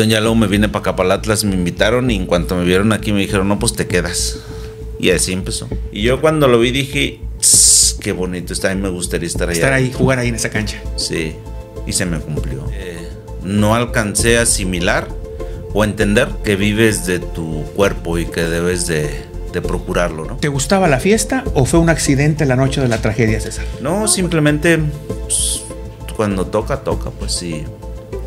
Doña ya me vine para acá, me invitaron y en cuanto me vieron aquí me dijeron, no, pues te quedas. Y así empezó. Y yo cuando lo vi dije, qué bonito, está, ahí, me gustaría estar ahí. Estar ahí, jugar ahí en esa cancha. Sí, y se me cumplió. Eh. no alcancé a asimilar o entender que vives de tu cuerpo y que debes de, procurarlo, ¿no? ¿Te gustaba la fiesta o fue un accidente la noche de la tragedia, César? No, simplemente pues, cuando toca, toca, pues sí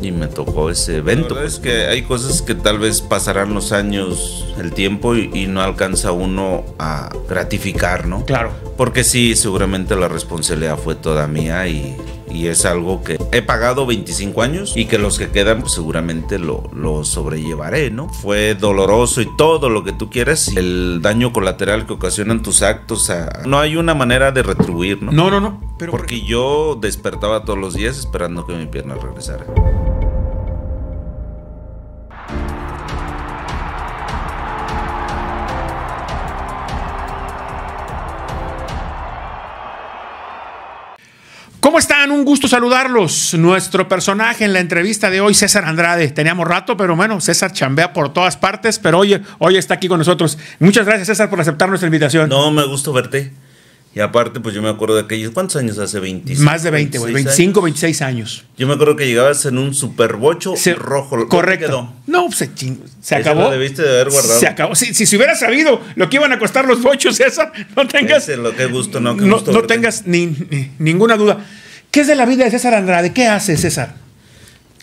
y me tocó ese evento. La es pues. que hay cosas que tal vez pasarán los años, el tiempo y, y, no alcanza uno a gratificar, ¿no? Claro. Porque sí, seguramente la responsabilidad fue toda mía y y es algo que he pagado 25 años y que los que quedan pues, seguramente lo, lo sobrellevaré, ¿no? Fue doloroso y todo lo que tú quieras, el daño colateral que ocasionan tus actos, no hay una manera de retribuir, ¿no? No, no, no. Pero... Porque yo despertaba todos los días esperando que mi pierna regresara. ¿Cómo están? Un gusto saludarlos. Nuestro personaje en la entrevista de hoy, César Andrade. Teníamos rato, pero bueno, César chambea por todas partes, pero hoy, hoy está aquí con nosotros. Muchas gracias, César, por aceptar nuestra invitación. No, me gusta verte. Y aparte, pues yo me acuerdo de aquellos, ¿cuántos años hace? 25. Más de 20, 25, 26 años. Yo me acuerdo que llegabas en un superbocho rojo. Correcto. No, pues, se, ching, se acabó. de haber guardado. Se acabó. Si, se hubiera sabido lo que iban a costar los bochos, César, no tengas. lo que gusto, no, tengas ninguna duda. ¿Qué es de la vida de César Andrade? ¿Qué hace César?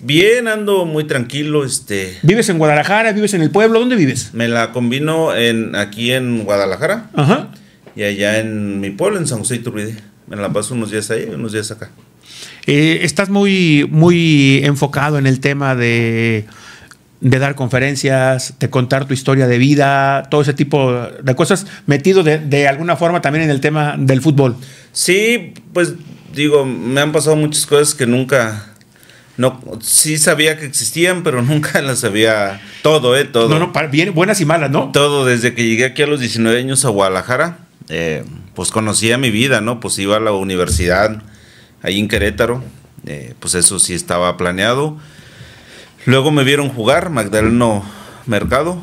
Bien, ando muy tranquilo, este. ¿Vives en Guadalajara? ¿Vives en el pueblo? ¿Dónde vives? Me la combino en, aquí en Guadalajara. Ajá. Y allá en mi pueblo, en San José Iturbide. Me la paso unos días ahí unos días acá. Eh, estás muy, muy enfocado en el tema de, de dar conferencias, de contar tu historia de vida, todo ese tipo de cosas, metido de, de alguna forma también en el tema del fútbol. Sí, pues digo, me han pasado muchas cosas que nunca... No, sí sabía que existían, pero nunca las sabía todo, ¿eh? Todo. No, no, bien, buenas y malas, ¿no? Todo, desde que llegué aquí a los 19 años a Guadalajara, eh, pues conocía mi vida, ¿no? Pues iba a la universidad, ahí en Querétaro, eh, pues eso sí estaba planeado. Luego me vieron jugar, Magdaleno Mercado,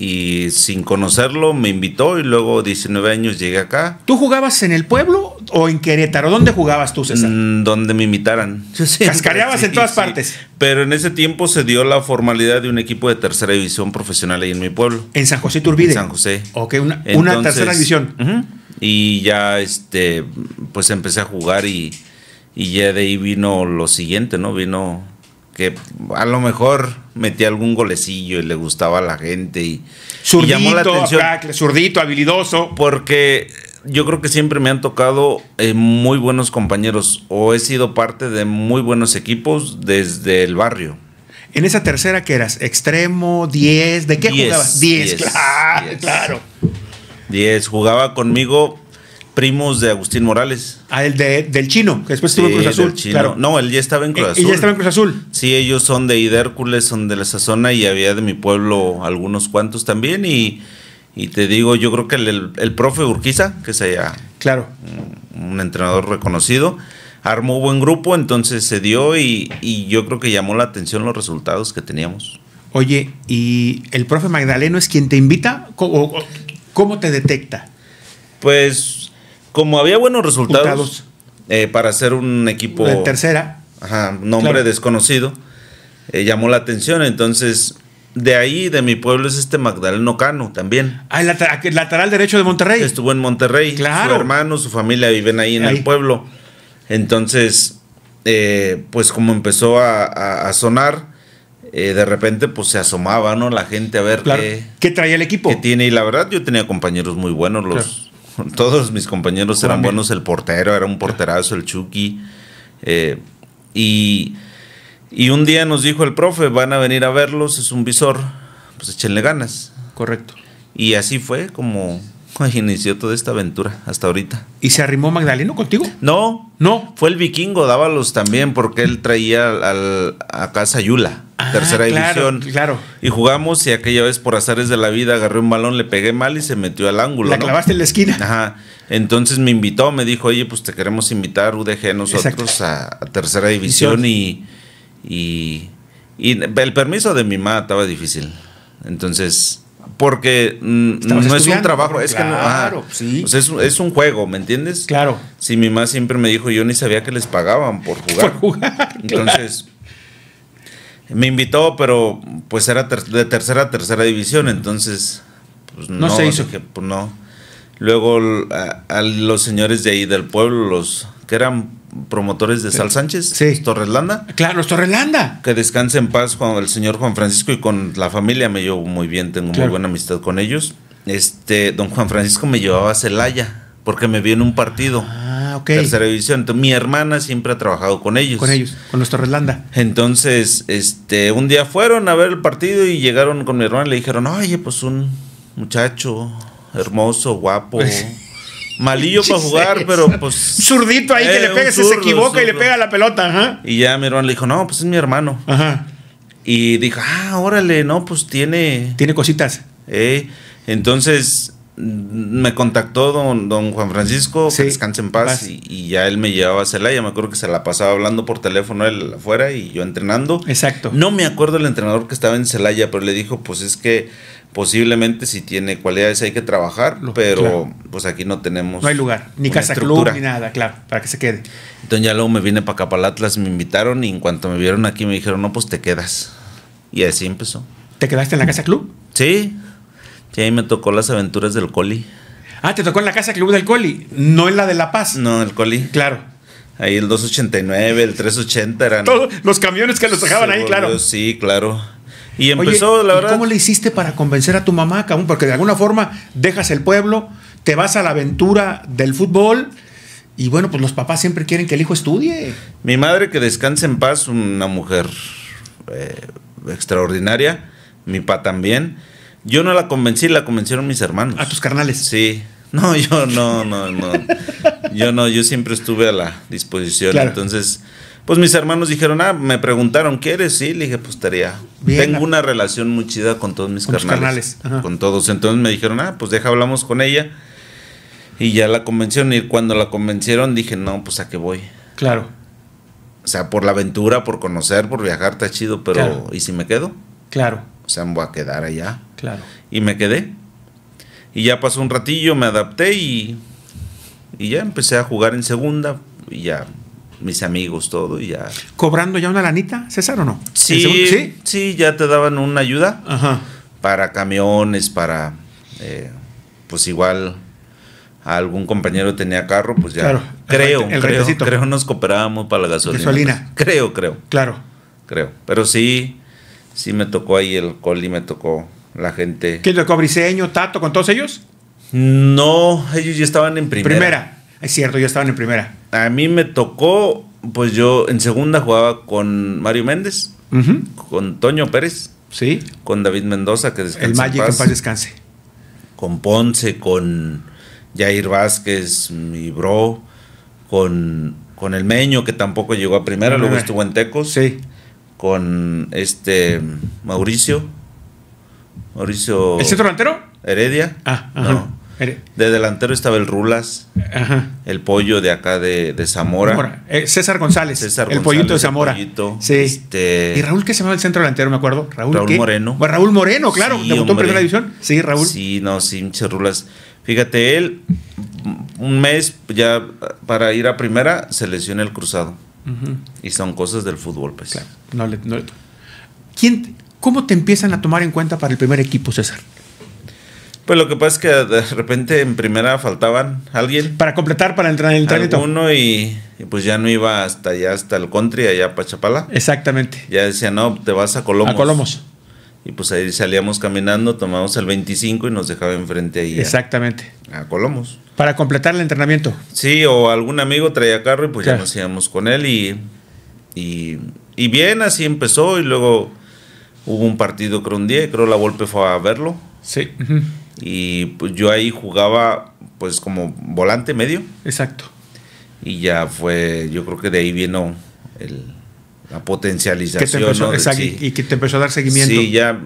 y sin conocerlo me invitó y luego 19 años llegué acá. ¿Tú jugabas en el pueblo o en Querétaro? ¿Dónde jugabas tú, César? Mm, donde me invitaran. Cascareabas en todas partes. Pero en ese tiempo se dio la formalidad de un equipo de tercera división profesional ahí en mi pueblo. En San José Turbide. En San José. Ok, una, tercera división. y ya este pues empecé a jugar y, y ya de ahí vino lo siguiente, ¿no? Vino que a lo mejor metía algún golecillo y le gustaba a la gente y, llamó la atención. Surdito, habilidoso. Porque yo creo que siempre me han tocado eh, muy buenos compañeros o he sido parte de muy buenos equipos desde el barrio. En esa tercera que eras extremo, 10, ¿de qué jugabas? 10, claro, diez. 10 jugaba conmigo primos de Agustín Morales. Ah, el del chino, que después estuvo en Cruz Azul. Claro. No, él ya estaba en eh, Cruz Azul. Y ya estaba en Cruz Azul. Sí, ellos son de Hidércules, son de la zona y había de mi pueblo algunos cuantos también. Y, te digo, yo creo que el, profe Urquiza, que sea claro. un, entrenador reconocido, armó buen grupo, entonces se dio y, yo creo que llamó la atención los resultados que teníamos. Oye, ¿y el profe Magdaleno es quien te invita? ¿Cómo, cómo te detecta? Pues como había buenos resultados eh, para hacer un equipo. de tercera. Ajá, nombre desconocido. Eh, llamó la atención. Entonces, de ahí, de mi pueblo, es este Magdaleno Cano también. Ah, el ah, lateral, derecho de Monterrey. Estuvo en Monterrey. Claro. Su hermano, su familia viven ahí en el pueblo. Entonces, eh, pues como empezó a, sonar, de repente pues se asomaba, ¿no? La gente a ver qué, qué, traía el equipo. que tiene. Y la verdad, yo tenía compañeros muy buenos, los, todos mis compañeros eran buenos, el portero era un porterazo, el Chucky. Eh, y, y, un día nos dijo el profe, van a venir a verlos, es un visor, pues échenle ganas. Correcto. Y así fue como inició toda esta aventura hasta ahorita. ¿Y se arrimó Magdaleno contigo? No. No. Fue el vikingo dábalos también porque él traía a casa Yula, ah, tercera división. Claro. Y jugamos y aquella vez por azares de la vida agarré un balón, le pegué mal y se metió al ángulo. La clavaste en la esquina. Ajá. Entonces me invitó, me dijo, oye, pues te queremos invitar UDG nosotros a, tercera división y, y, y el permiso de mi mamá estaba difícil. Entonces porque no es un trabajo, es que no. Pues sí. Pues es, un juego, ¿me entiendes? Claro. Si mi mamá siempre me dijo, yo ni sabía que les pagaban por jugar. jugar Entonces, me invitó, pero pues era de tercera a tercera división, entonces, pues no, se hizo. pues no. Luego los señores de ahí del pueblo, los que eran promotores de Sal Sánchez, Torres Landa Claro, Torres Landa, Que descanse en paz con el señor Juan Francisco y con la familia. Me llevo muy bien, tengo muy buena amistad con ellos. Este, don Juan Francisco me llevaba a Celaya porque me vio en un partido. Ah, ok. Entonces, mi hermana siempre ha trabajado con ellos. Con ellos, con los Landa. Entonces, este, un día fueron a ver el partido y llegaron con mi hermana y le dijeron, oye, pues un muchacho hermoso, guapo. malillo para jugar, pero pues. Un zurdito ahí que le eh, pega, se, equivoca y le pega la pelota, Y ya hermano le dijo, no, pues es mi hermano. Ajá. Y dijo, ah, órale, no, pues tiene. Tiene cositas. Eh, entonces me contactó don, don Juan Francisco, que descanse en paz, y, ya él me llevaba a Celaya. Me acuerdo que se la pasaba hablando por teléfono él afuera y yo entrenando. Exacto. No me acuerdo el entrenador que estaba en Celaya, pero le dijo: Pues es que posiblemente si tiene cualidades hay que trabajar, pero pues aquí no tenemos. No hay lugar, ni casa club, ni nada, claro, para que se quede. Entonces ya luego me vine para acá, para me invitaron y en cuanto me vieron aquí me dijeron: No, pues te quedas. Y así empezó. ¿Te quedaste en la casa club? Sí. Sí, ahí me tocó las aventuras del Coli. Ah, te tocó en la casa Club del Coli, no en la de La Paz. No, el Coli. Claro. Ahí el 289, el 380 eran. Todos los camiones que los dejaban ahí, claro. Sí, claro. Y empezó, la verdad. ¿Cómo le hiciste para convencer a tu mamá, cabrón? Porque de alguna forma dejas el pueblo, te vas a la aventura del fútbol. Y bueno, pues los papás siempre quieren que el hijo estudie. Mi madre, que descanse en paz, una mujer eh, extraordinaria. Mi papá también. Yo no la convencí, la convencieron mis hermanos. ¿A tus carnales? Sí. No, yo no, no, no. Yo no, yo siempre estuve a la disposición. Entonces, pues mis hermanos dijeron, ah, me preguntaron, ¿quieres? Sí, le dije, pues estaría. Tengo una relación muy chida con todos mis carnales. Con todos. Entonces me dijeron, ah, pues deja, hablamos con ella. Y ya la convencieron. Y cuando la convencieron, dije, no, pues a qué voy. Claro. O sea, por la aventura, por conocer, por viajar, está chido, pero ¿y si me quedo? Claro. O sea, me voy a quedar allá. Y me quedé. Y ya pasó un ratillo, me adapté y, y ya empecé a jugar en segunda y ya mis amigos, todo y ya. ¿Cobrando ya una lanita, César, o no? Sí, ¿Sí? sí ya te daban una ayuda para camiones, para, eh, pues igual algún compañero tenía carro, pues ya. creo, creo, creo, nos cooperábamos para la gasolina. Creo, creo. Claro. Creo, pero sí, sí me tocó ahí el coli, me tocó la gente. ¿Quién tocó? Tato, con todos ellos? No, ellos ya estaban en primera. Primera, es cierto, ya estaban en primera. A mí me tocó, pues yo en segunda jugaba con Mario Méndez, con Toño Pérez. Sí. Con David Mendoza, que descanse. El Magic descanse. Con Ponce, con Jair Vázquez, mi bro. Con, con el Meño, que tampoco llegó a primera, luego estuvo en Tecos. Sí. Con este Mauricio Mauricio. ¿El centro delantero? Heredia. Ah, No. De delantero estaba el Rulas, ajá. el pollo de acá de, Zamora. Eh, César González. el pollito de Zamora. sí. Este, y Raúl, qué se llamaba el centro delantero, me acuerdo. Raúl, Moreno. Raúl Moreno, claro. Sí, debutó en primera división. Sí, Raúl. Sí, no, sí, Rulas. Fíjate, él, un mes ya para ir a primera, se lesiona el cruzado. Y son cosas del fútbol, pues. Claro. No, le, no le... ¿Quién, ¿Cómo te empiezan a tomar en cuenta para el primer equipo, César? Pues lo que pasa es que de repente en primera faltaban alguien. Para completar, para entrenar en el entrenamiento? Uno y, pues ya no iba hasta allá, hasta el country, allá a Pachapala. Exactamente. Ya decía, no, te vas a Colomos. A Colomos. Y pues ahí salíamos caminando, tomamos el 25 y nos dejaba enfrente ahí. Exactamente. A, Colomos. Para completar el entrenamiento. Sí, o algún amigo traía carro y pues ya nos íbamos con él y, y, y bien, así empezó y luego Hubo un partido, creo un día, creo la golpe fue a verlo. Sí. Y pues yo ahí jugaba pues como volante medio. Exacto. Y ya fue, yo creo que de ahí vino la potencialización. Y que te empezó a dar seguimiento. Sí, ya.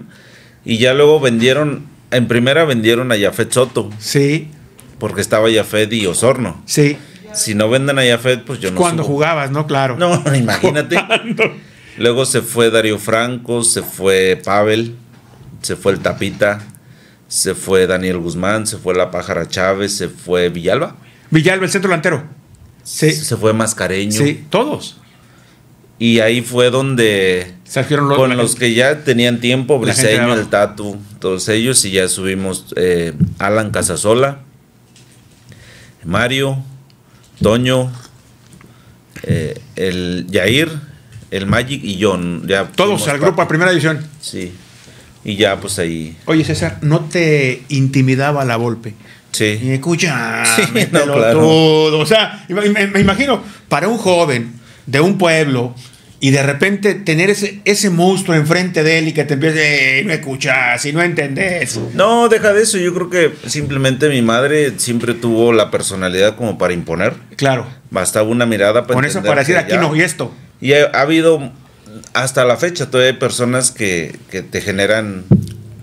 Y ya luego vendieron, en primera vendieron a Jafet Soto. Sí. Porque estaba Jafet y Osorno. Sí. Si no venden a Jafet, pues yo no Cuando jugabas, ¿no? Claro. No, imagínate. Luego se fue Darío Franco, se fue Pavel, se fue el Tapita, se fue Daniel Guzmán, se fue La Pájara Chávez, se fue Villalba. Villalba, el centro delantero. Sí. Se fue Mascareño. Sí, todos. Y ahí fue donde los con los que ya tenían tiempo, Briseño, el Tatu, todos ellos, y ya subimos eh, Alan Casasola, Mario, Toño, eh, el Yair, el Magic y John... Ya Todos al grupo a primera edición... Sí. Y ya pues ahí. Oye, César, ¿no te intimidaba la golpe? Sí. Escucha, sí, todo. O sea, me, imagino, para un joven de un pueblo y de repente tener ese, ese monstruo enfrente de él y que te empiece, no escuchas y no entendés. No, deja de eso. Yo creo que simplemente mi madre siempre tuvo la personalidad como para imponer. Claro. Bastaba una mirada para Con eso para decir, aquí no, y esto. Y ha, habido, hasta la fecha, todavía hay personas que, te generan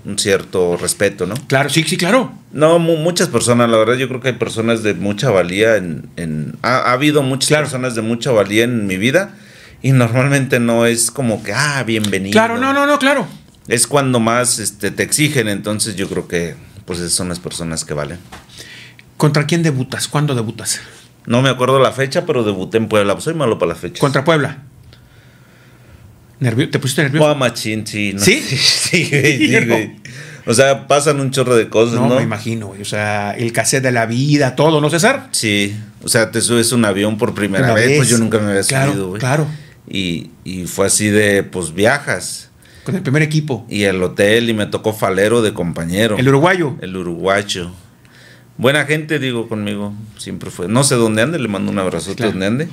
un cierto respeto, ¿no? Claro, sí, sí, claro. No, muchas personas, la verdad, yo creo que hay personas de mucha valía en... ha, habido muchas personas de mucha valía en mi vida y normalmente no es como que, ah, bienvenido. Claro, no, no, no, claro. Es cuando más este, te exigen, entonces yo creo que pues son las personas que valen. ¿Contra quién debutas? ¿Cuándo debutas? No me acuerdo la fecha, pero debuté en Puebla. Pues soy malo para la fecha. ¿Contra Puebla? ¿Te pusiste nervioso? Oh, machín, sí, sí. ¿Sí? O sea, pasan un chorro de cosas, ¿no? No, me imagino, güey. O sea, el cassette de la vida, todo, ¿no, César? Sí. O sea, te subes un avión por primera vez, pues yo nunca me había subido, güey. Claro. Y, y fue así de, pues viajas. Con el primer equipo. Y el hotel, y me tocó Falero de compañero. ¿El uruguayo? El uruguayo. Buena gente, digo conmigo, siempre fue. No sé dónde ande, le mando un abrazo claro. donde ande.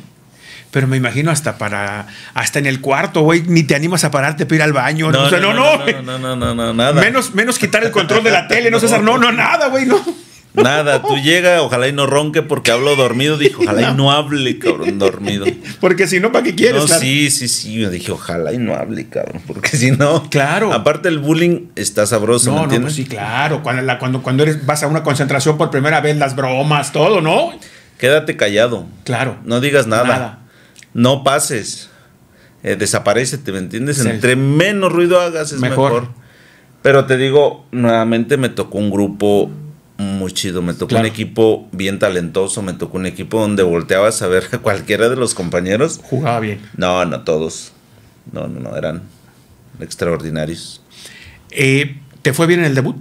Pero me imagino hasta para hasta en el cuarto, güey, ni te animas a pararte para ir al baño. No, no, no, no, no, no, no, no, no, nada. Menos, menos quitar el control de la tele, no, César, no, no, nada, güey, no. Nada, tú llega, ojalá y no ronque porque hablo dormido. Dijo, ojalá y no hable, cabrón, dormido. Porque si no, ¿para qué quieres? No, sí, sí, sí. Yo dije, ojalá y no hable, cabrón. Porque si no. Claro. Aparte, el bullying está sabroso. No, ¿me pues entiendes? no, sí, claro. Cuando, cuando, cuando eres, vas a una concentración por primera vez, las bromas, todo, ¿no? Quédate callado. Claro. No digas nada. No pases. Eh, desaparece, ¿me entiendes? Entre menos ruido hagas es mejor. Pero te digo, nuevamente me tocó un grupo muy chido. Me tocó un equipo bien talentoso, me tocó un equipo donde volteabas a ver a cualquiera de los compañeros. Jugaba bien. No, no todos. No, no, no, eran extraordinarios. Eh, ¿Te fue bien en el debut?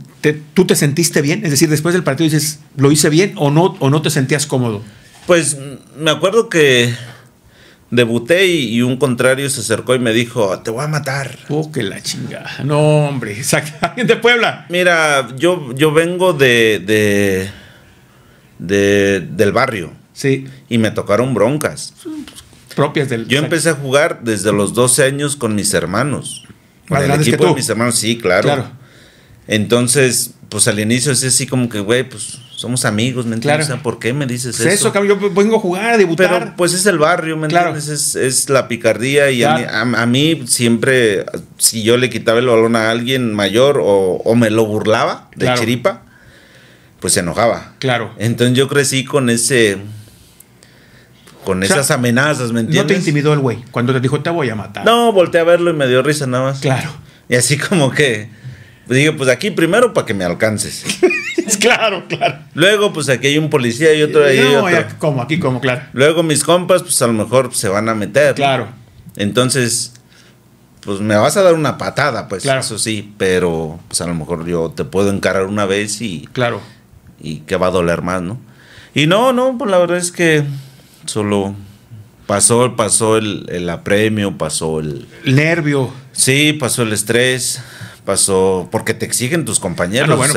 ¿Tú te sentiste bien? Es decir, después del partido dices, ¿lo hice bien o no, o no te sentías cómodo? Pues me acuerdo que debuté y, un contrario se acercó y me dijo, te voy a matar. Oh, que la chingada. No, hombre, alguien de Puebla. Mira, yo, yo vengo de, de, del barrio. Sí. Y me tocaron broncas. Propias del... Yo empecé a jugar desde los 12 años con mis hermanos. el equipo de mis hermanos, sí, claro. claro. Entonces, pues al inicio es así como que, güey, pues somos amigos, ¿me entiendes? ¿por qué me dices es pues eso? Eso, yo pues vengo a jugar, a debutar. Pero pues es el barrio, ¿me entiendes? Es, la picardía y a, mí, siempre, si yo le quitaba el balón a alguien mayor o, me lo burlaba de chiripa, pues se enojaba. Claro. Entonces yo crecí con ese con esas amenazas, ¿me entiendes? No te intimidó el güey cuando te dijo te voy a matar. No, volteé a verlo y me dio risa nada más. Claro. Y así como que dije, pues aquí primero para que me alcances. claro, claro. Luego, pues aquí hay un policía y otro ahí. como aquí, como, claro. Luego mis compas, pues a lo mejor se van a meter. Claro. Entonces, pues me vas a dar una patada, pues claro. eso sí, pero pues a lo mejor yo te puedo encarar una vez y. Claro. Y que va a doler más, ¿no? Y no, no, pues la verdad es que solo pasó, pasó el, el apremio, pasó el. el nervio. Sí, pasó el estrés pasó, porque te exigen tus compañeros. Pues,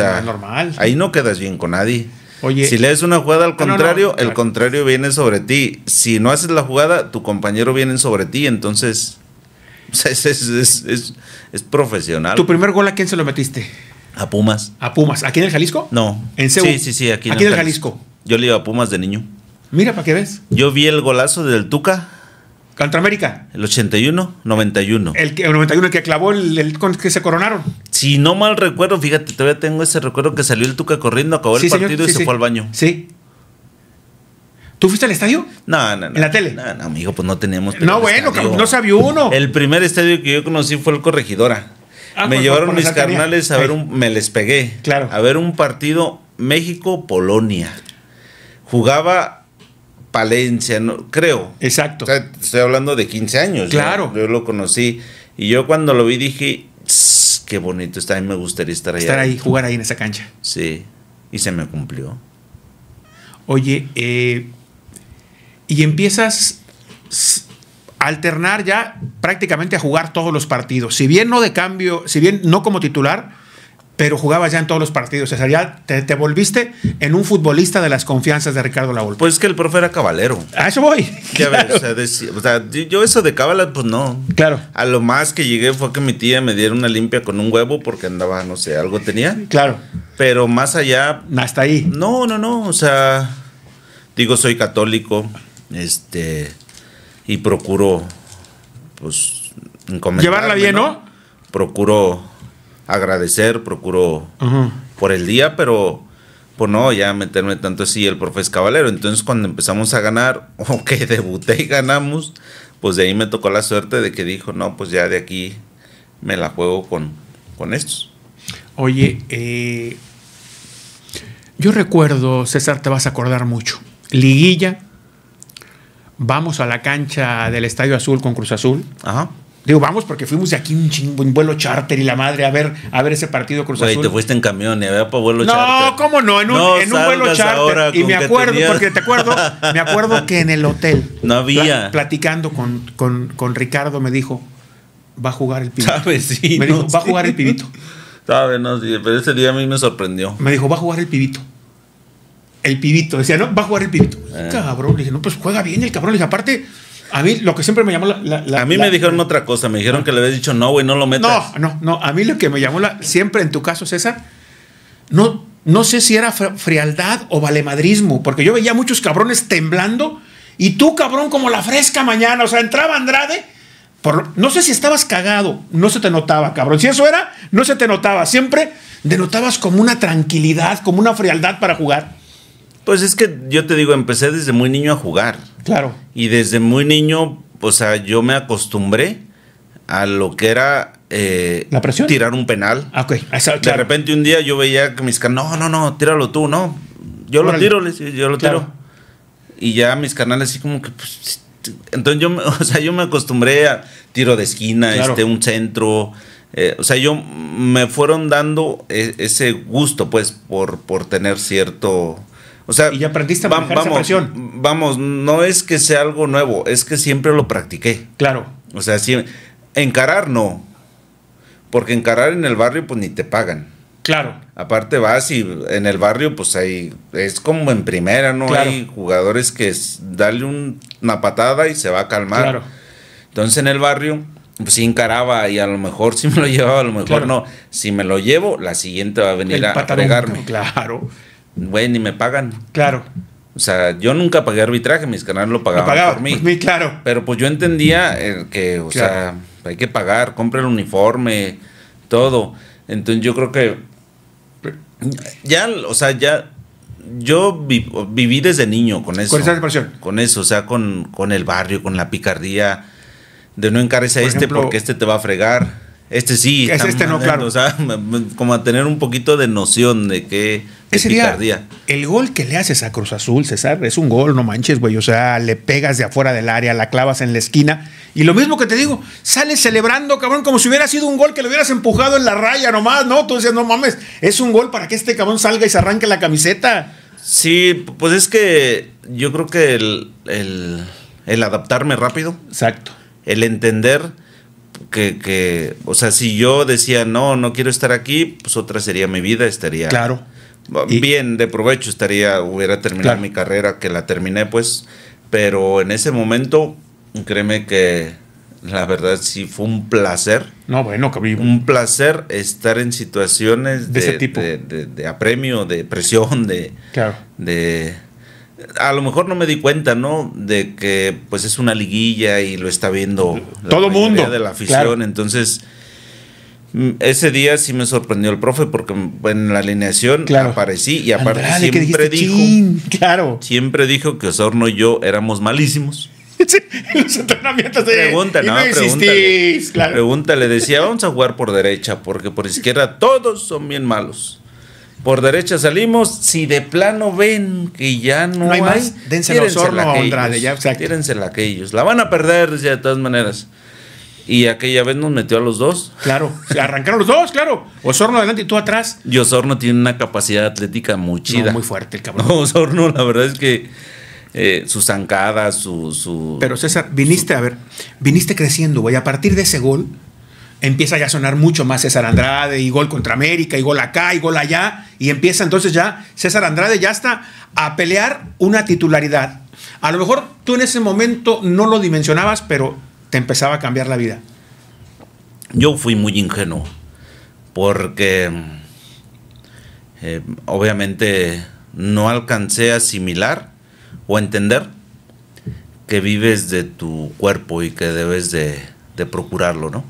ahí no quedas bien con nadie. Oye, si lees una jugada al contrario, el contrario viene sobre ti. Si no haces la jugada, tu compañero viene sobre ti. Entonces, es, profesional. ¿Tu primer gol a quién se lo metiste? A Pumas. ¿A Pumas? ¿Aquí en el Jalisco? No. ¿En Sí, sí, sí, aquí, en, Jalisco. Yo le iba a Pumas de niño. Mira, ¿para qué ves? Yo vi el golazo del Tuca ¿Contra América? El 81, 91. El, 91, el que clavó, el, que se coronaron. Si no mal recuerdo, fíjate, todavía tengo ese recuerdo que salió el Tuca corriendo, acabó el partido y se fue al baño. Sí. ¿Tú fuiste al estadio? No, no, no. ¿En la tele? No, no, amigo, pues no teníamos. No, bueno, no sabía uno. El primer estadio que yo conocí fue el Corregidora. Ah, me llevaron mis carnales a ver un. Me les pegué. Claro. A ver un partido México-Polonia. Jugaba Palencia, no, creo. Exacto. estoy hablando de 15 años. Claro. Yo, lo conocí y yo cuando lo vi dije, qué bonito está, a me gustaría estar ahí... Estar ahí, jugar ahí en esa cancha. Sí, y se me cumplió. Oye, eh, y empiezas a alternar ya prácticamente a jugar todos los partidos. Si bien no de cambio, si bien no como titular, pero jugabas ya en todos los partidos. O sea, ya te, volviste en un futbolista de las confianzas de Ricardo Laúl. Pues que el profe era cabalero. ah eso voy. Ya o sea, yo eso de cabalas pues no. Claro. A lo más que llegué fue que mi tía me diera una limpia con un huevo porque andaba, no sé, algo tenía. Claro. Pero más allá. Hasta ahí. No, no, no. O sea, digo, soy católico. Este. Y procuro. Pues. Llevarla bien, ¿no? Procuro agradecer, procuro por el día, pero pues no, ya meterme tanto así, el profe es caballero. Entonces cuando empezamos a ganar, o que debuté y ganamos, pues de ahí me tocó la suerte de que dijo, no, pues ya de aquí me la juego con, con estos. Oye, eh, yo recuerdo, César, te vas a acordar mucho. Liguilla, vamos a la cancha del Estadio Azul con Cruz Azul. Ajá. Digo, vamos porque fuimos de aquí un chingo, en vuelo charter y la madre a ver, a ver ese partido Cruz Azul. y te fuiste en camión, y había para vuelo charter. No, cómo no, en un, vuelo charter. Y me acuerdo, porque te acuerdo, me acuerdo que en el hotel. No había. Platicando con, con, Ricardo me dijo, va a jugar el pibito. ¿Sabes? Sí, me dijo, va a jugar el pibito. Sabes, no, sí, pero ese día a mí me sorprendió. Me dijo, va a jugar el pibito el pibito. Decía, no, va a jugar el pibito. Ah. Cabrón, le dije, no, pues juega bien el cabrón. Le dije, aparte, a mí lo que siempre me llamó la... a mí me dijeron otra cosa, me dijeron ah. que le habías dicho, no, güey, no lo metas. No, no, no, a mí lo que me llamó la... Siempre en tu caso, César, no, no sé si era frialdad o valemadrismo, porque yo veía muchos cabrones temblando y tú, cabrón, como la fresca mañana, o sea, entraba Andrade. Por, no sé si estabas cagado, no se te notaba, cabrón. Si eso era, no se te notaba. Siempre denotabas como una tranquilidad, como una frialdad para jugar. Pues es que yo te digo, empecé desde muy niño a jugar. Claro. Y desde muy niño, o sea, yo me acostumbré a lo que era eh, ¿La presión? tirar un penal. Ah, okay. De repente un día yo veía que mis canales, no, no, no, tíralo tú, no. Yo lo tiro, yo lo tiro. Y ya mis canales así como que, pues, entonces yo, o sea, yo me acostumbré a tiro de esquina, este, un centro. Eh, o sea, yo me fueron dando e-, ese gusto, pues, por, por tener cierto o sea, y ya aprendiste vamos, Vamos, no es que sea algo nuevo, es que siempre lo practiqué. Claro. O sea, si encarar no. Porque encarar en el barrio, pues ni te pagan. Claro. Aparte vas y en el barrio, pues ahí es como en primera, ¿no? Hay jugadores que dale una patada y se va a calmar. Claro. Entonces en el barrio, pues sí encaraba y a lo mejor si me lo llevaba, a lo mejor no. Si me lo llevo, la siguiente va a venir a, a pegarme. Claro güey, ni me pagan. Claro. O sea, yo nunca pagué arbitraje, mis canales lo pagaban por mí. Pues, claro. Pero pues yo entendía eh, que, o sea, hay que pagar, compra el uniforme, todo. Entonces yo creo que ya, o sea, ya yo viví desde niño con eso. Con esa depresión Con eso, o sea, con, con el barrio, con la picardía de no encarecer a este porque este te va a fregar este sí. Es este no, claro. O sea, como a tener un poquito de noción de qué... Ese día, el gol que le haces a Cruz Azul, César, es un gol, no manches, güey. O sea, le pegas de afuera del área, la clavas en la esquina. Y lo mismo que te digo, sales celebrando, cabrón, como si hubiera sido un gol que le hubieras empujado en la raya nomás, ¿no? Tú decías, no mames, es un gol para que este cabrón salga y se arranque la camiseta. Sí, pues es que yo creo que el, el adaptarme rápido. Exacto. El entender que, que, o sea, si yo decía, no, no quiero estar aquí, pues otra sería mi vida, estaría... Claro. Bien, de provecho estaría, hubiera terminado mi carrera, que la terminé, pues, pero en ese momento, créeme que la verdad sí fue un placer. No, bueno, Un placer estar en situaciones de, De, apremio, de presión, de... De, a lo mejor no me di cuenta, ¿no? De que pues es una liguilla y lo está viendo todo el mundo de la afición, entonces mm, ese día sí me sorprendió el profe porque mm, en la alineación aparecí y aparte siempre dijo, claro. siempre dijo que Osorno y yo éramos malísimos. los entrenamientos de Pregunta, no, decía, vamos a jugar por derecha porque por izquierda todos son bien malos por derecha salimos. Si de plano ven que ya no, hay, más, dense a Andrade, aquellos. La van a perder ya de todas maneras. Y aquella vez nos metió a los dos. Claro, arrancaron los dos, claro. Osorno adelante y tú atrás. Y Osorno tiene una capacidad atlética muy chida. muy fuerte el cabrón. No, Osorno, la verdad es que eh, su zancada, su, Pero César, viniste, a ver, viniste creciendo, güey. A partir de ese gol, empieza ya a sonar mucho más César Andrade y gol contra América y gol acá y gol allá. Y empieza entonces ya César Andrade ya está a pelear una titularidad. A lo mejor tú en ese momento no lo dimensionabas, pero te empezaba a cambiar la vida. Yo fui muy ingenuo, porque eh, obviamente no alcancé a asimilar o entender que vives de tu cuerpo y que debes de, de procurarlo, ¿no?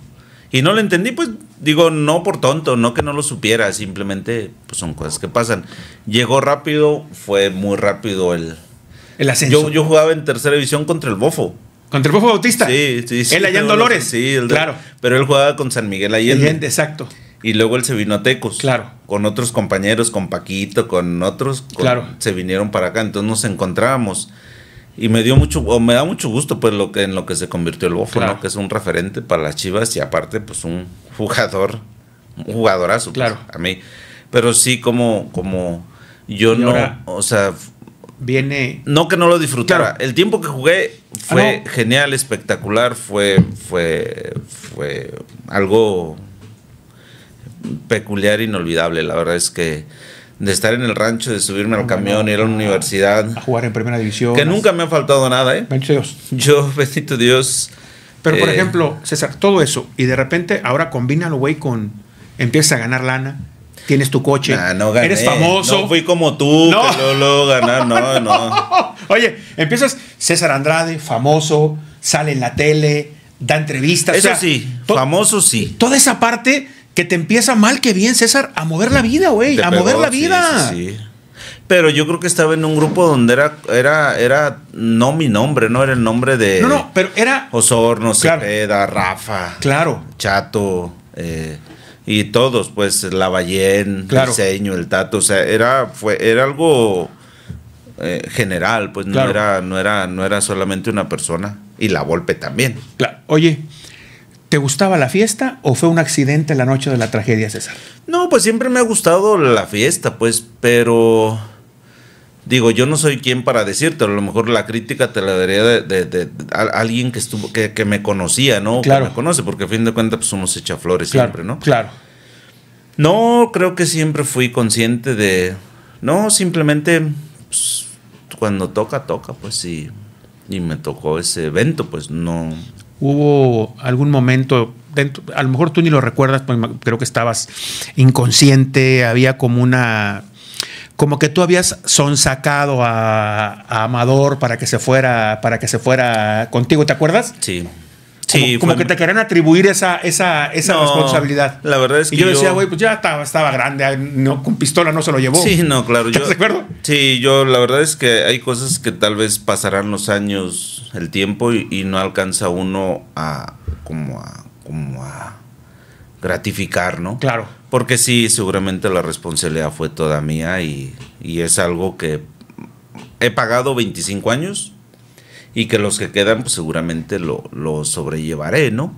Y no lo entendí, pues digo, no por tonto, no que no lo supiera, simplemente pues son cosas que pasan. Llegó rápido, fue muy rápido el... ascenso. Yo, jugaba en tercera división contra el Bofo. Contra el Bofo Bautista. Sí, sí, sí. Él allá Dolores. Sí, claro. Pero él jugaba con San Miguel Allende. Allende, exacto. Y luego él se vino a Tecos. Claro. Con otros compañeros, con Paquito, con otros. claro. Se vinieron para acá, entonces nos encontrábamos y me dio mucho, o me da mucho gusto pues lo que en lo que se convirtió el Bofo, Que es un referente para las Chivas y aparte pues un jugador, un jugadorazo, pues, claro. a mí. Pero sí como, como yo no, o sea, viene. No que no lo disfrutara. El tiempo que jugué fue ah, genial, espectacular, fue, fue, fue algo peculiar, inolvidable. La verdad es que de estar en el rancho, de subirme al camión, ir a la universidad. A jugar en primera división. Que nunca me ha faltado nada, ¿eh? Bendito Dios. Yo, bendito Dios. Pero, por eh, ejemplo, César, todo eso, y de repente ahora combina lo güey, con. Empiezas a ganar lana, tienes tu coche, no eres famoso. No fui como tú, no. que luego ganar, no, no. Oye, empiezas César Andrade, famoso, sale en la tele, da entrevistas. Eso sí, famoso sí. Toda esa parte que te empieza mal que bien, César, a mover la vida, güey, a mover la vida. Sí, Pero yo creo que estaba en un grupo donde era, era, era no mi nombre, no era el nombre de. No, no, pero era. Osorno, Cepeda, Rafa. Claro. Chato. Eh, y todos, pues, la el el Tato. O sea, era, fue, era algo eh, general, pues no, era, no, era, no era solamente una persona. Y la Volpe también. Oye, ¿Te gustaba la fiesta o fue un accidente la noche de la tragedia, César? No, pues siempre me ha gustado la fiesta, pues, pero digo, yo no soy quien para decirte, a lo mejor la crítica te la daría de, alguien que estuvo, que, me conocía, ¿no? Claro. Que me conoce, porque a fin de cuentas, pues somos echa flores siempre, ¿no? Claro. No, creo que siempre fui consciente de. No, simplemente pues, cuando toca, toca, pues sí. y me tocó ese evento, pues no hubo algún momento, dentro, a lo mejor tú ni lo recuerdas, pues creo que estabas inconsciente, había como una como que tú habías sonsacado a, a Amador para que se fuera, para que se fuera contigo, ¿te acuerdas? Sí. Como, que te querían atribuir esa, esa, esa responsabilidad. La verdad es que. yo, decía, güey, pues ya estaba, estaba grande, no, con pistola no se lo llevó. Sí, no, claro. yo, Sí, yo, la verdad es que hay cosas que tal vez pasarán los años, el tiempo, y, y no alcanza uno a. como a. como a gratificar, ¿no? Claro. Porque sí, seguramente la responsabilidad fue toda mía y, y es algo que he pagado 25 años y que los que quedan pues seguramente lo, sobrellevaré, ¿no?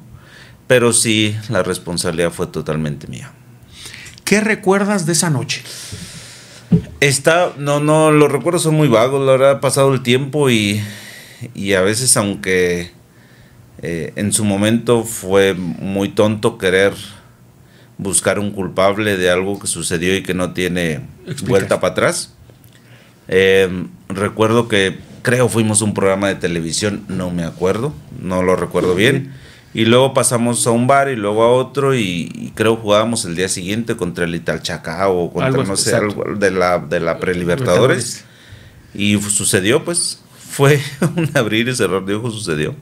Pero sí, la responsabilidad fue totalmente mía. ¿Qué recuerdas de esa noche? Está, no, no, los recuerdos son muy vagos, la verdad ha pasado el tiempo y, a veces aunque eh, en su momento fue muy tonto querer buscar un culpable de algo que sucedió y que no tiene vuelta para atrás. Eh, recuerdo que creo fuimos un programa de televisión, no me acuerdo, no lo recuerdo bien. Y luego pasamos a un bar y luego a otro y, creo jugábamos el día siguiente contra el Italchacao o contra no sé, algo de la, de la Prelibertadores. Y sucedió pues, fue un abrir y cerrar de ojos, sucedió.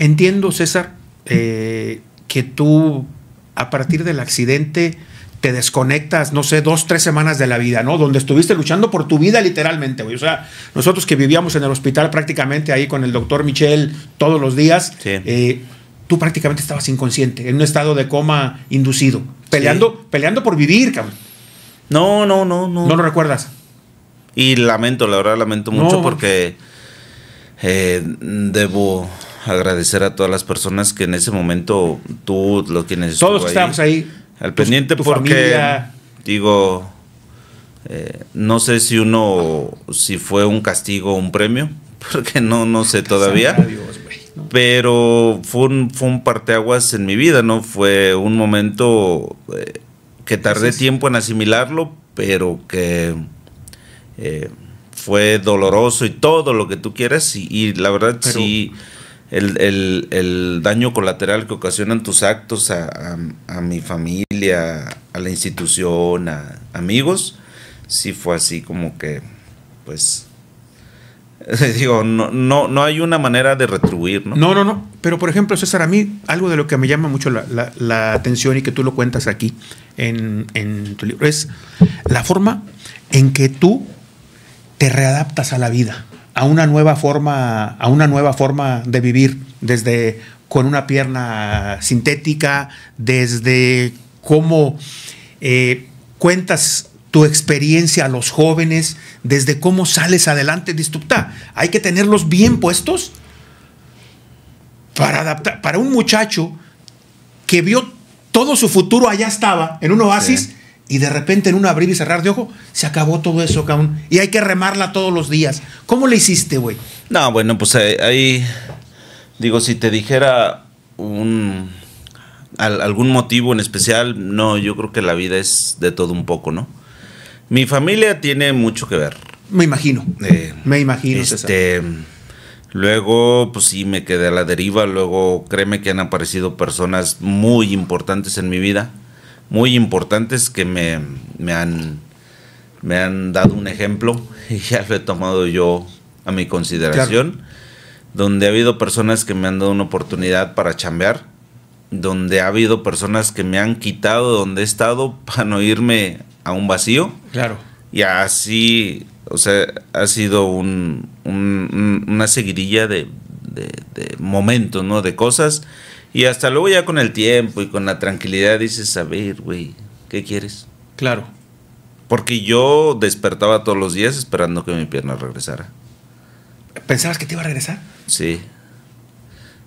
Entiendo, César, eh, que tú a partir del accidente te desconectas, no sé, dos, tres semanas de la vida, ¿no? Donde estuviste luchando por tu vida literalmente, güey. O sea, nosotros que vivíamos en el hospital prácticamente ahí con el doctor Michel todos los días, eh, tú prácticamente estabas inconsciente, en un estado de coma inducido, peleando, peleando por vivir, cabrón. No, no, no, no. No lo recuerdas. Y lamento, la verdad lamento mucho porque eh, debo agradecer a todas las personas que en ese momento tú, los tienes Todos que estábamos ahí al pues, pendiente porque, digo, eh, no sé si uno, si fue un castigo o un premio, porque no, no sé todavía. Pero fue un, fue un parteaguas en mi vida, ¿no? Fue un momento eh, que tardé tiempo en asimilarlo, pero que eh, fue doloroso y todo lo que tú quieras. Y, la verdad sí el, daño colateral que ocasionan tus actos a, mi familia, a la institución, a amigos, si fue así como que, pues, digo, no, no, hay una manera de retribuir, ¿no? No, no, no. Pero, por ejemplo, César, a mí algo de lo que me llama mucho la, atención y que tú lo cuentas aquí en tu libro es la forma en que tú te readaptas a la vida a una nueva forma, a una nueva forma de vivir, desde con una pierna sintética, desde cómo eh, cuentas tu experiencia a los jóvenes, desde cómo sales adelante, distupta. Hay que tenerlos bien puestos para adaptar, para un muchacho que vio todo su futuro allá estaba, en un oasis, y de repente, en un abrir y cerrar de ojo, se acabó todo eso, cabrón. Y hay que remarla todos los días. ¿Cómo le hiciste, güey? No, bueno, pues eh, ahí, digo, si te dijera un algún motivo en especial, no, yo creo que la vida es de todo un poco, ¿no? Mi familia tiene mucho que ver. Me imagino. Eh, me imagino. Este, luego, pues sí, me quedé a la deriva. Luego, créeme que han aparecido personas muy importantes en mi vida muy importantes que me, han, me han dado un ejemplo y ya lo he tomado yo a mi consideración, donde ha habido personas que me han dado una oportunidad para chambear, donde ha habido personas que me han quitado donde he estado para no irme a un vacío. Claro. Y así, o sea, ha sido una seguidilla de, de momentos, ¿no? De cosas y hasta luego ya con el tiempo y con la tranquilidad dices, a ver, güey, ¿qué quieres? Claro. Porque yo despertaba todos los días esperando que mi pierna regresara. ¿Pensabas que te iba a regresar? Sí.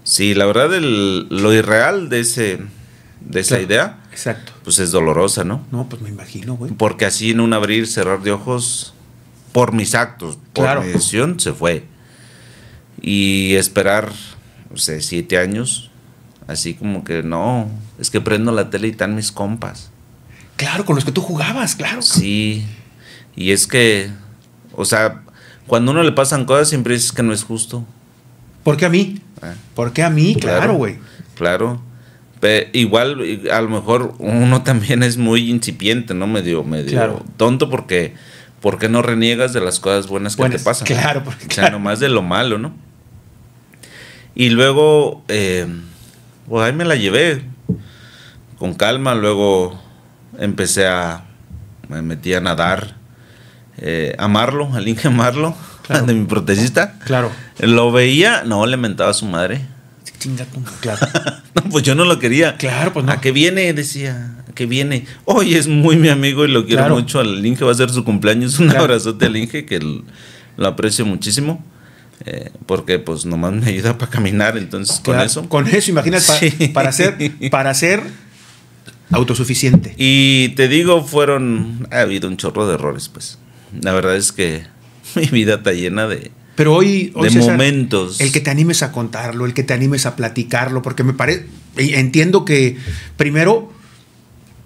Sí, la verdad, lo irreal de, ese, de esa idea. Exacto. Pues es dolorosa, ¿no? No, pues me imagino, güey. Porque así en un abrir, cerrar de ojos, por mis actos, por mi decisión, se fue. Y esperar, no sé, siete años Así como que no, es que prendo la tele y están mis compas. Claro, con los que tú jugabas, claro. Sí, y es que, o sea, cuando uno le pasan cosas siempre dices que no es justo. ¿Por qué a mí? Ah. porque a mí? Claro, güey. Claro. igual, a lo mejor uno también es muy incipiente, ¿no? Medio, medio tonto porque, porque no reniegas de las cosas buenas, que te pasan. Claro, porque. O sea, nomás de lo malo, ¿no? Y luego. Eh, pues ahí me la llevé con calma. Luego empecé a, me metí a nadar, eh, amarlo, al Inge amarlo, de mi protecista. Claro. Lo veía, no, le mentaba a su madre. Chinga, claro. no, pues yo no lo quería. Claro, pues no. ¿A que viene? Decía, ¿a viene? Hoy es muy mi amigo y lo quiero mucho. Al Inge va a ser su cumpleaños. Un abrazote al Inge que lo aprecio muchísimo. Eh, porque pues nomás me ayuda para caminar, entonces con eso. Con eso, imagínate, para, ser, para autosuficiente. Y te digo, fueron, ha habido un chorro de errores, pues. La verdad es que mi vida está llena de, pero hoy, de momentos. El que te animes a contarlo, el que te animes a platicarlo, porque me parece, entiendo que primero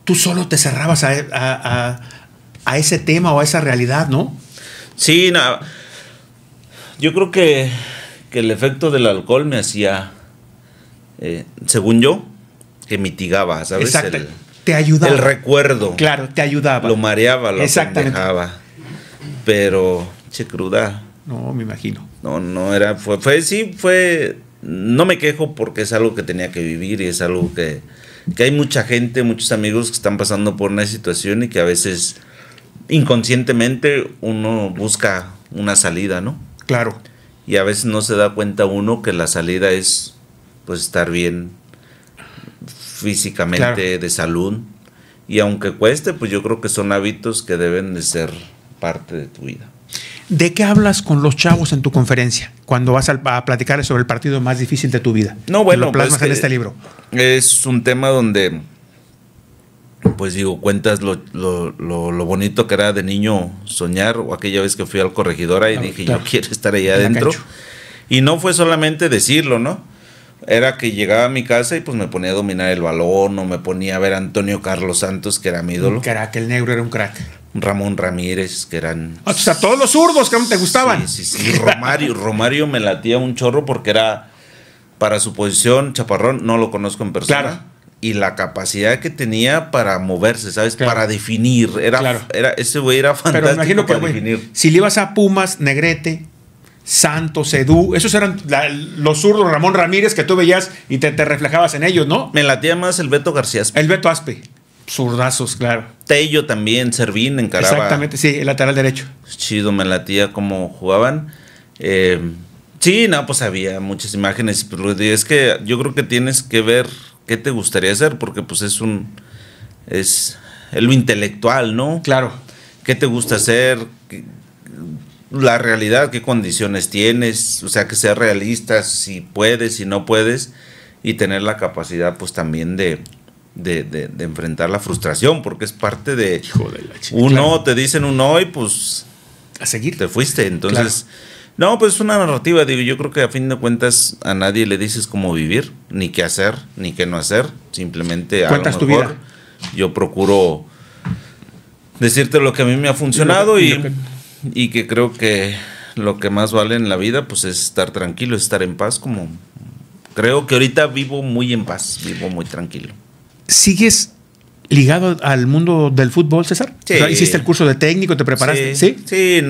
tú solo te cerrabas e, a, ese tema o a esa realidad, ¿no? Sí, no, yo creo que, el efecto del alcohol me hacía, eh, según yo, que mitigaba, ¿sabes? El, te ayudaba. El recuerdo. Claro, te ayudaba. Lo mareaba, lo manejaba. Pero, che, cruda. No, me imagino. No, no era, fue, fue, sí, fue, no me quejo porque es algo que tenía que vivir y es algo que hay mucha gente, muchos amigos que están pasando por una situación y que a veces inconscientemente uno busca una salida, ¿no? Claro. Y a veces no se da cuenta uno que la salida es pues estar bien físicamente, de salud. Y aunque cueste, pues yo creo que son hábitos que deben de ser parte de tu vida. ¿De qué hablas con los chavos en tu conferencia cuando vas a, platicar sobre el partido más difícil de tu vida? No, bueno, plasmas pues, en este eh, libro. Es un tema donde pues digo, cuentas lo, lo, lo, bonito que era de niño soñar, o aquella vez que fui al corregidora y ah, dije, yo quiero estar ahí adentro. Y no fue solamente decirlo, ¿no? Era que llegaba a mi casa y pues me ponía a dominar el balón, o me ponía a ver a Antonio Carlos Santos, que era mi ídolo. Un crack, el negro era un crack. Ramón Ramírez, que eran. O ah, sea, pues, todos los zurdos que no te gustaban. Sí, sí, Romario, Romario me latía un chorro porque era para su posición, Chaparrón, no lo conozco en persona. Claro y la capacidad que tenía para moverse, ¿sabes? Para definir. Era, era, ese güey era fantástico para definir. si le ibas a Pumas, Negrete, Santos, Edu, esos eran los zurdos Ramón Ramírez que tú veías y te, reflejabas en ellos, ¿no? Me latía más el Beto García Aspe. El Beto Aspe. Zurdazos, claro. Tello también, Servín encaraba. Exactamente, sí, el lateral derecho. Chido, me latía cómo jugaban. Eh, sí, no, pues había muchas imágenes. Pero es que yo creo que tienes que ver qué te gustaría hacer, porque pues es un, es, lo intelectual, ¿no? Claro. ¿Qué te gusta hacer? La realidad, qué condiciones tienes, o sea, que seas realista, si puedes, si no puedes, y tener la capacidad pues también de, de, enfrentar la frustración, porque es parte de... Hijo de la chica, Uno te dicen un no y pues... A seguir. Te fuiste, entonces... No, pues es una narrativa, digo, yo creo que a fin de cuentas a nadie le dices cómo vivir, ni qué hacer, ni qué no hacer, simplemente a lo mejor yo procuro decirte lo que a mí me ha funcionado y, y, que, creo que lo que más vale en la vida pues es estar tranquilo, estar en paz, como creo que ahorita vivo muy en paz, vivo muy tranquilo. ¿Sigues ligado al mundo del fútbol, César? ¿Hiciste el curso de técnico, te preparaste? Sí. Sí,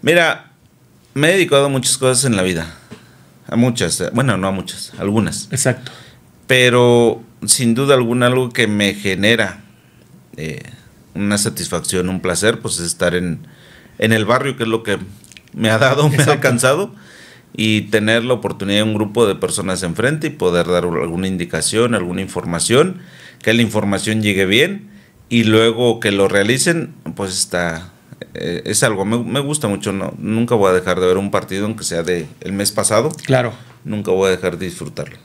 mira, me he dedicado a muchas cosas en la vida. A muchas. Eh, bueno, no a muchas, algunas. Exacto. Pero sin duda alguna algo que me genera eh, una satisfacción, un placer, pues es estar en, el barrio, que es lo que me ha dado, me ha alcanzado, y tener la oportunidad de un grupo de personas enfrente y poder dar alguna indicación, alguna información, que la información llegue bien y luego que lo realicen, pues está, eh, es algo, me, me, gusta mucho, no, nunca voy a dejar de ver un partido, aunque sea de el mes pasado. Claro. Nunca voy a dejar de disfrutarlo.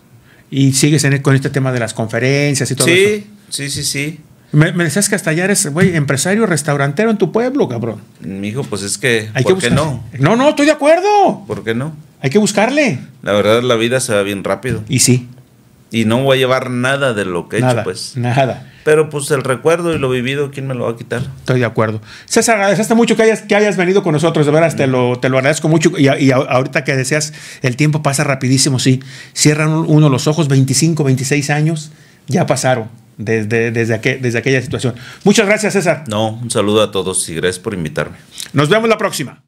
¿Y sigues en e, con este tema de las conferencias y todo sí, eso? Sí, sí, sí. Me, me decías que hasta allá eres, empresario restaurantero en tu pueblo, cabrón. hijo, pues es que, Hay ¿por que qué no? No, no, estoy de acuerdo. ¿Por qué no? Hay que buscarle. La verdad, la vida se va bien rápido. Y sí. Y no voy a llevar nada de lo que he hecho, pues. Nada. Pero pues el recuerdo y lo vivido, ¿quién me lo va a quitar? Estoy de acuerdo. César, agradezco mucho que hayas, que hayas venido con nosotros, de veras, te lo, te lo agradezco mucho. Y, ahorita que deseas, el tiempo pasa rapidísimo, sí. Cierran uno los ojos, 25, 26 años, ya pasaron desde, desde, desde aquella situación. Muchas gracias, César. No, un saludo a todos y gracias por invitarme. Nos vemos la próxima.